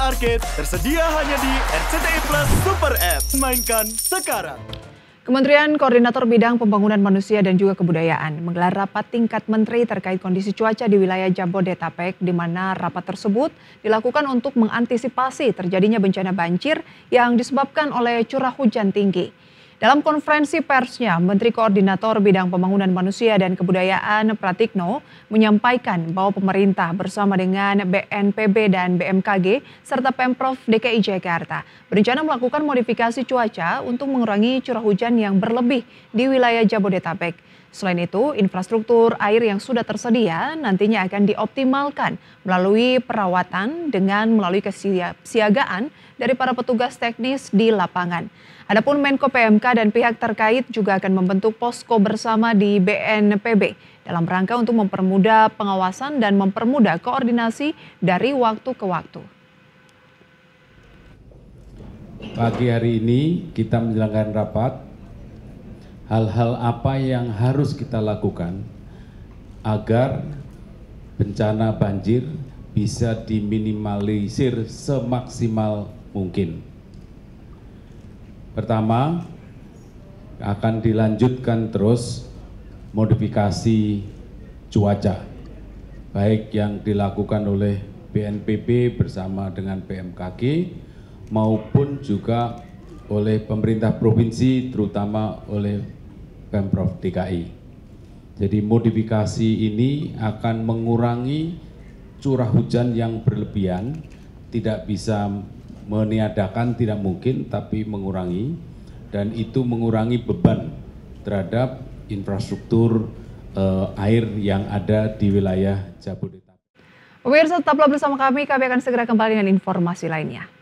Arcade tersedia hanya di RCTI Plus Super App. Mainkan sekarang. Kementerian Koordinator Bidang Pembangunan Manusia dan juga Kebudayaan menggelar rapat tingkat menteri terkait kondisi cuaca di wilayah Jabodetabek di mana rapat tersebut dilakukan untuk mengantisipasi terjadinya bencana banjir yang disebabkan oleh curah hujan tinggi. Dalam konferensi persnya, Menteri Koordinator Bidang Pembangunan Manusia dan Kebudayaan Pratikno menyampaikan bahwa pemerintah bersama dengan BNPB dan BMKG serta Pemprov DKI Jakarta berencana melakukan modifikasi cuaca untuk mengurangi curah hujan yang berlebih di wilayah Jabodetabek. Selain itu, infrastruktur air yang sudah tersedia nantinya akan dioptimalkan melalui perawatan dengan melalui kesiagaan dari para petugas teknis di lapangan. Adapun Menko PMK dan pihak terkait juga akan membentuk posko bersama di BNPB dalam rangka untuk mempermudah pengawasan dan mempermudah koordinasi dari waktu ke waktu. Pagi hari ini kita menjalankan rapat hal-hal apa yang harus kita lakukan agar bencana banjir bisa diminimalisir semaksimal mungkin. Pertama, akan dilanjutkan terus modifikasi cuaca baik yang dilakukan oleh BNPB bersama dengan BMKG maupun juga oleh pemerintah provinsi terutama oleh Pemprov DKI. Jadi modifikasi ini akan mengurangi curah hujan yang berlebihan, tidak bisa meniadakan tidak mungkin tapi mengurangi dan itu mengurangi beban terhadap infrastruktur uh, air yang ada di wilayah Jabodetabek. Pemirsa tetaplah bersama kami, kami akan segera kembali dengan informasi lainnya.